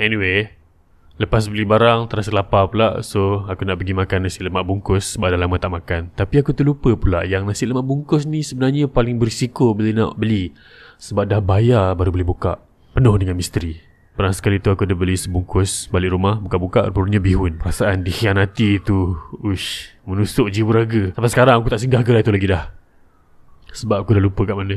Anyway, lepas beli barang terasa lapar pula so aku nak pergi makan nasi lemak bungkus sebab dah lama tak makan. Tapi aku terlupa pula yang nasi lemak bungkus ni sebenarnya paling berisiko bila nak beli sebab dah bayar baru boleh buka. Penuh dengan misteri. Pernah sekali tu aku dah beli sebungkus balik rumah buka-buka rupanya bihun. Perasaan dikhianati tu, ush, menusuk jiwa raga. Sampai sekarang aku tak singgah gerai tu lagi dah. Sebab aku dah lupa kat mana.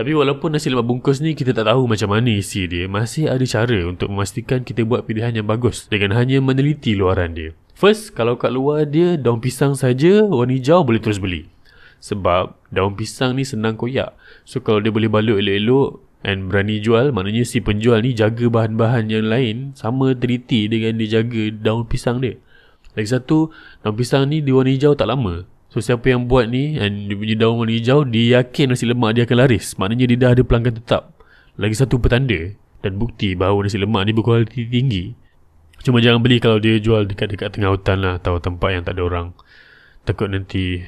Tapi walaupun nasi lemak bungkus ni kita tak tahu macam mana isi dia, masih ada cara untuk memastikan kita buat pilihan yang bagus dengan hanya meneliti luaran dia. First, kalau kat luar dia daun pisang saja warna hijau boleh terus beli. Sebab daun pisang ni senang koyak. So kalau dia boleh balut elok-elok and berani jual, maknanya si penjual ni jaga bahan-bahan yang lain sama teliti dengan dia jaga daun pisang dia. Lagi satu, daun pisang ni dia warna hijau tak lama. So siapa yang buat ni And dia punya daun warna hijau Dia yakin nasi lemak dia akan laris Maknanya dia dah ada pelanggan tetap Lagi satu petanda Dan bukti bahawa nasi lemak ni berkualiti tinggi Cuma jangan beli kalau dia jual dekat-dekat tengah hutan lah Atau tempat yang tak ada orang Takut nanti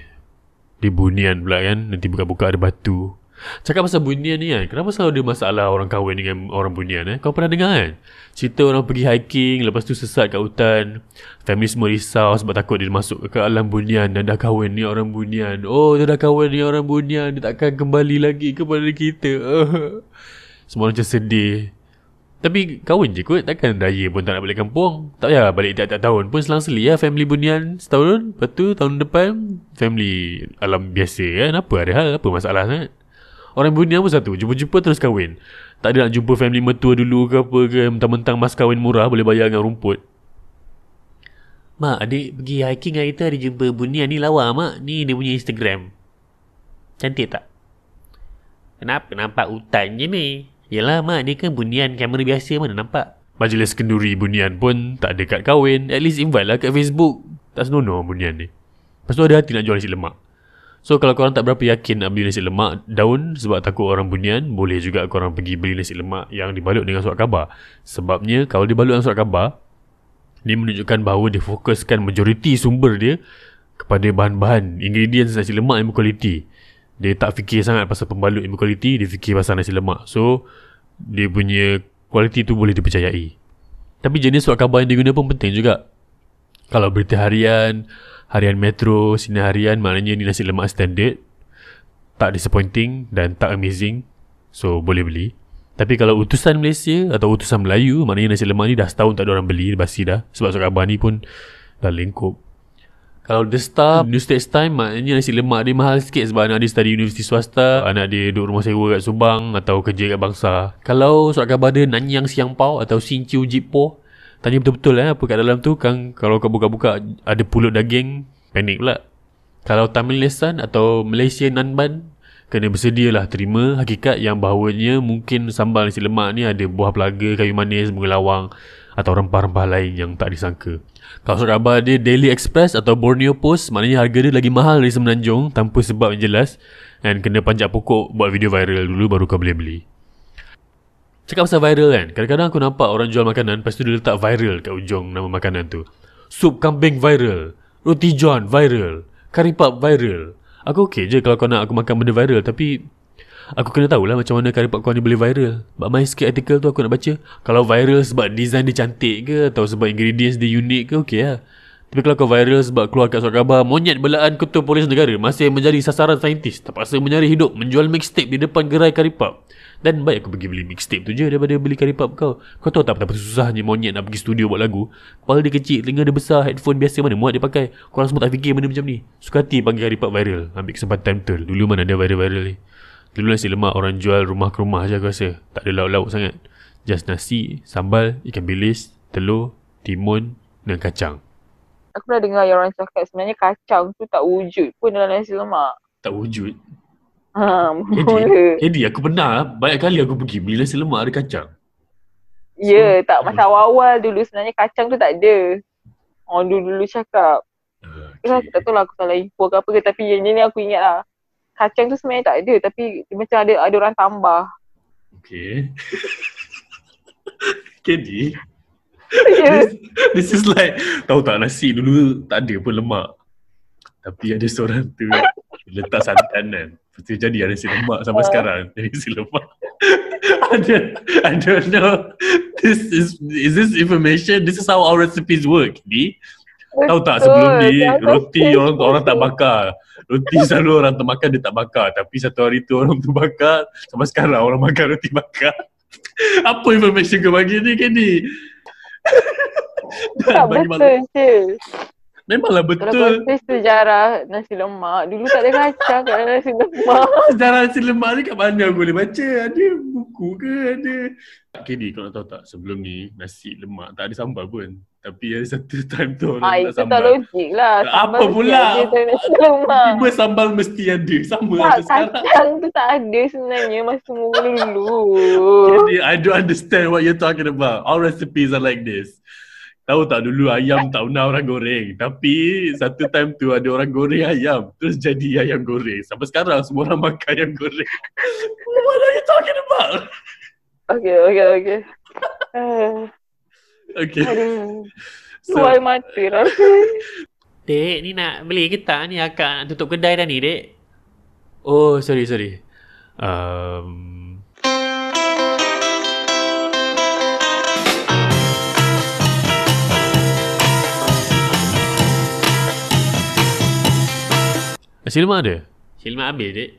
Dibunian pula kan Nanti buka-buka ada batu Cakap pasal bunian ni kan Kenapa selalu ada masalah orang kahwin dengan orang bunian eh Kau pernah dengar kan Cerita orang pergi hiking Lepas tu sesat kat hutan Family semua risau sebab takut dia masuk ke alam bunian Dan dah kahwin ni orang bunian Oh dia dah kahwin ni orang bunian Dia takkan kembali lagi kepada kita Semua orang macam sedih Tapi kahwin je kot Takkan raya pun tak nak balik kampung Tak payah balik tiap-tiap tahun pun selang-seli lah Family bunian setahun Lepas tu tahun depan Family alam biasa kan Apa ada hal apa masalah kan Orang dunia pun satu Jumpa-jumpa terus kahwin Tak ada nak jumpa family mertua dulu ke apa ke Mentang-mentang mas kahwin murah Boleh bayar dengan rumput Mak adik pergi hiking hari tu Ada jumpa bunia ni lawa mak Ni dia punya Instagram Cantik tak? Kenapa nampak hutan je ni? Yelah mak dia kan bunian kamera biasa mana nampak Majlis kenduri bunian pun tak ada kad kahwin At least invite lah kat Facebook Tak senonoh bunian ni Lepas tu ada hati nak jual nasi lemak So kalau korang tak berapa yakin nak beli nasi lemak daun sebab takut orang bunian, boleh juga korang pergi beli nasi lemak yang dibalut dengan surat khabar. Sebabnya kalau dibalut dengan surat khabar, dia menunjukkan bahawa dia fokuskan majoriti sumber dia kepada bahan-bahan, ingredients nasi lemak yang berkualiti. Dia tak fikir sangat pasal pembalut yang berkualiti, dia fikir pasal nasi lemak. So, dia punya kualiti tu boleh dipercayai. Tapi jenis surat khabar yang dia pun penting juga. Kalau berita harian Harian Metro sini harian Maknanya ni nasi lemak standard Tak disappointing Dan tak amazing So boleh beli Tapi kalau utusan Malaysia Atau utusan Melayu Maknanya nasi lemak ni Dah setahun tak ada orang beli Basi dah Sebab sokak abang ni pun Dah lengkup kalau The Star New States Time Maknanya nasi lemak dia mahal sikit Sebab anak dia study universiti swasta Anak dia duduk rumah sewa kat Subang Atau kerja kat bangsa Kalau surat khabar dia Nanyang Siang Pau Atau sinciu jipoh. Tanya betul-betul eh apa kat dalam tu kan kalau kau buka-buka ada pulut daging, panik pula. Kalau Tamil Nesan atau Malaysia Nanban, kena bersedia lah terima hakikat yang bahawanya mungkin sambal nasi lemak ni ada buah pelaga, kayu manis, bunga lawang atau rempah-rempah lain yang tak disangka. Kalau surat khabar dia Daily Express atau Borneo Post, maknanya harga dia lagi mahal dari Semenanjung tanpa sebab yang jelas. Dan kena panjat pokok buat video viral dulu baru kau boleh -beli. Cakap pasal viral kan Kadang-kadang aku nampak orang jual makanan Lepas tu dia letak viral kat ujung nama makanan tu Sup kambing viral Roti John viral karipap viral Aku okey je kalau kau nak aku makan benda viral Tapi Aku kena tahulah macam mana karipap kau ni boleh viral But main sikit artikel tu aku nak baca Kalau viral sebab design dia cantik ke Atau sebab ingredients dia unik ke okey lah Tapi kalau kau viral sebab keluar kat surat khabar Monyet belaan ketua polis negara Masih menjadi sasaran saintis Terpaksa menyari hidup Menjual mixtape di depan gerai karipap. Dan baik aku pergi beli mixtape tu je Daripada beli curry pop kau Kau tahu tak betapa susahnya monyet nak pergi studio buat lagu Kepala dia kecil, telinga dia besar, headphone biasa mana muat dia pakai Korang semua tak fikir benda macam ni Suka hati panggil curry pop viral Ambil kesempatan betul Dulu mana ada viral-viral ni Dulu nasi lemak orang jual rumah ke rumah je aku rasa Tak ada lauk-lauk sangat Just nasi, sambal, ikan bilis, telur, timun dan kacang Aku dah dengar orang cakap sebenarnya kacang tu tak wujud pun dalam nasi lemak Tak wujud? Ha, Eddie, aku pernah banyak kali aku pergi beli nasi lemak ada kacang. Ya, yeah, so, tak. Masa awal-awal dulu sebenarnya kacang tu tak ada. Orang dulu-dulu cakap. Okay. Lah, aku tak tahu lah aku salah info ke apa ke. Tapi yang ni aku ingat lah. Kacang tu sebenarnya tak ada. Tapi macam ada ada orang tambah. Okay. Kedi. Yeah. This, this is like, tahu tak nasi dulu tak ada pun lemak. Tapi ada seorang tu letak santan kan. Betul jadi ada si lemak sampai ah. sekarang. Jadi si lemak. I, don't, I don't know. This is is this information? This is how our recipes work, Di. Tahu tak sebelum ni roti orang orang tak bakar. Roti selalu orang tu makan dia tak bakar. Tapi satu hari tu orang tu bakar. Sampai sekarang orang makan roti bakar. Apa information kau bagi ni, Kenny? Tak betul, Memanglah betul. Kalau konteks sejarah nasi lemak, dulu tak ada kacang kat nasi lemak. Sejarah nasi lemak ni kat mana boleh baca? Ada buku ke? Ada. Tak kini, kau nak tahu tak, sebelum ni nasi lemak tak ada sambal pun. Tapi ada satu time tu orang ha, tak sambal. Itu tak logik lah. Sambal Apa pula? Tiba sambal mesti ada. Sama tak, ada sekarang. Kacang tu tak ada sebenarnya masa mula dulu. Jadi, I don't understand what you're talking about. All recipes are like this. Tahu tak dulu ayam tak pernah orang goreng Tapi satu time tu ada orang goreng ayam Terus jadi ayam goreng Sampai sekarang semua orang makan ayam goreng What are you talking about? Okay, okay, okay uh, Okay so, Why mati lah Dek, ni nak beli ke tak ni akak tutup kedai dah ni, Dek? Oh, sorry, sorry. Um, Silma ada? Silma habis, dek.